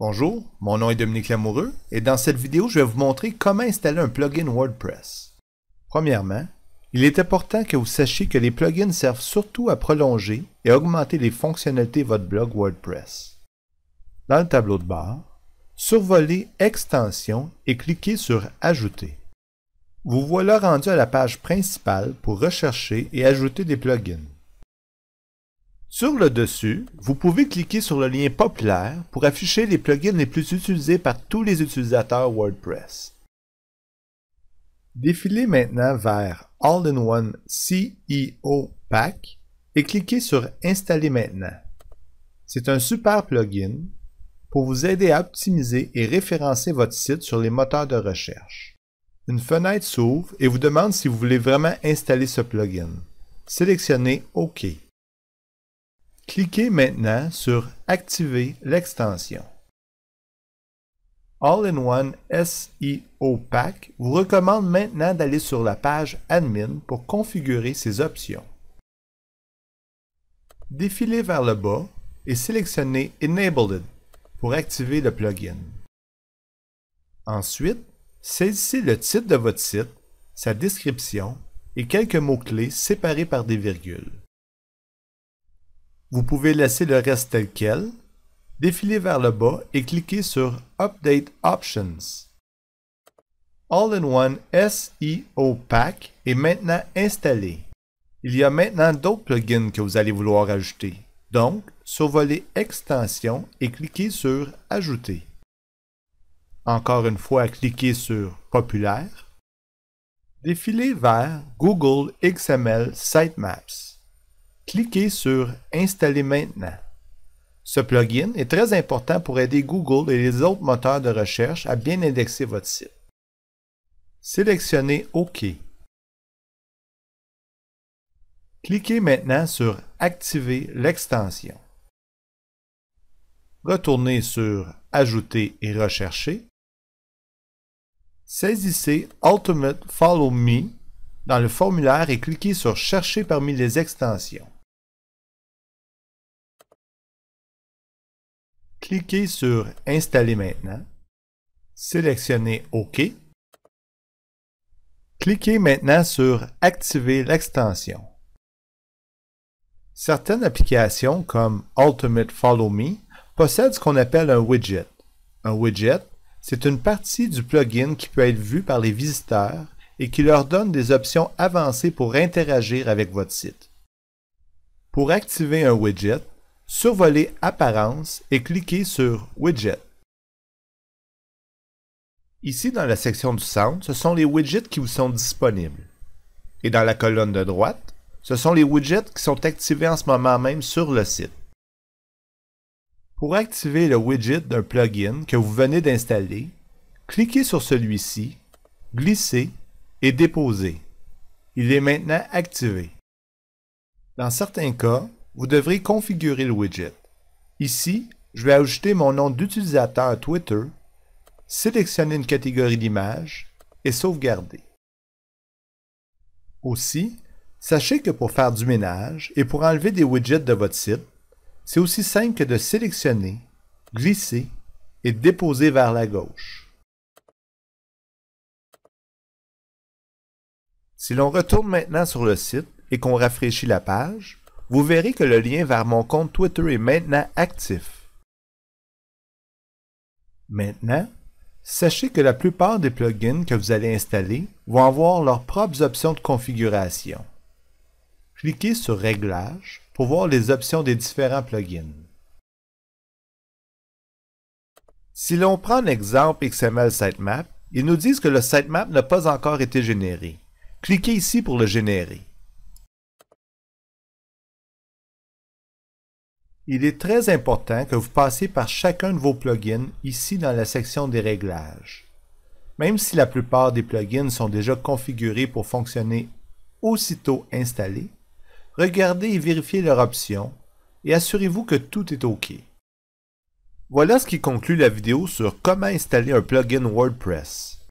Bonjour, mon nom est Dominique Lamoureux et dans cette vidéo, je vais vous montrer comment installer un plugin WordPress. Premièrement, il est important que vous sachiez que les plugins servent surtout à prolonger et augmenter les fonctionnalités de votre blog WordPress. Dans le tableau de bord, survolez Extensions et cliquez sur Ajouter. Vous voilà rendu à la page principale pour rechercher et ajouter des plugins. Sur le dessus, vous pouvez cliquer sur le lien populaire pour afficher les plugins les plus utilisés par tous les utilisateurs WordPress. Défilez maintenant vers All-in-One CEO Pack et cliquez sur Installer maintenant. C'est un super plugin pour vous aider à optimiser et référencer votre site sur les moteurs de recherche. Une fenêtre s'ouvre et vous demande si vous voulez vraiment installer ce plugin. Sélectionnez OK. Cliquez maintenant sur Activer l'extension. All-in-One SEO Pack vous recommande maintenant d'aller sur la page Admin pour configurer ces options. Défilez vers le bas et sélectionnez Enabled pour activer le plugin. Ensuite, saisissez le titre de votre site, sa description et quelques mots-clés séparés par des virgules. Vous pouvez laisser le reste tel quel, défiler vers le bas et cliquer sur Update Options. All-in-One SEO Pack est maintenant installé. Il y a maintenant d'autres plugins que vous allez vouloir ajouter. Donc, survolez Extensions et cliquez sur Ajouter. Encore une fois, cliquez sur Populaire. Défilez vers Google XML Sitemaps cliquez sur Installer maintenant. Ce plugin est très important pour aider Google et les autres moteurs de recherche à bien indexer votre site. Sélectionnez OK. Cliquez maintenant sur Activer l'extension. Retournez sur Ajouter et rechercher. Saisissez Ultimate Follow Me dans le formulaire et cliquez sur Chercher parmi les extensions. Cliquez sur Installer maintenant. Sélectionnez OK. Cliquez maintenant sur Activer l'extension. Certaines applications comme Ultimate Follow Me possèdent ce qu'on appelle un widget. Un widget, c'est une partie du plugin qui peut être vue par les visiteurs et qui leur donne des options avancées pour interagir avec votre site. Pour activer un widget, survoler Apparence et cliquez sur Widget. Ici, dans la section du centre, ce sont les widgets qui vous sont disponibles. Et dans la colonne de droite, ce sont les widgets qui sont activés en ce moment même sur le site. Pour activer le widget d'un plugin que vous venez d'installer, cliquez sur celui-ci, glissez et déposez. Il est maintenant activé. Dans certains cas, vous devrez configurer le widget. Ici, je vais ajouter mon nom d'utilisateur Twitter, sélectionner une catégorie d'image et sauvegarder. Aussi, sachez que pour faire du ménage et pour enlever des widgets de votre site, c'est aussi simple que de sélectionner, glisser et déposer vers la gauche. Si l'on retourne maintenant sur le site et qu'on rafraîchit la page, vous verrez que le lien vers mon compte Twitter est maintenant actif. Maintenant, sachez que la plupart des plugins que vous allez installer vont avoir leurs propres options de configuration. Cliquez sur Réglages pour voir les options des différents plugins. Si l'on prend l'exemple XML Sitemap, ils nous disent que le sitemap n'a pas encore été généré. Cliquez ici pour le générer. Il est très important que vous passiez par chacun de vos plugins ici dans la section des réglages. Même si la plupart des plugins sont déjà configurés pour fonctionner aussitôt installés, regardez et vérifiez leurs options et assurez-vous que tout est OK. Voilà ce qui conclut la vidéo sur comment installer un plugin WordPress.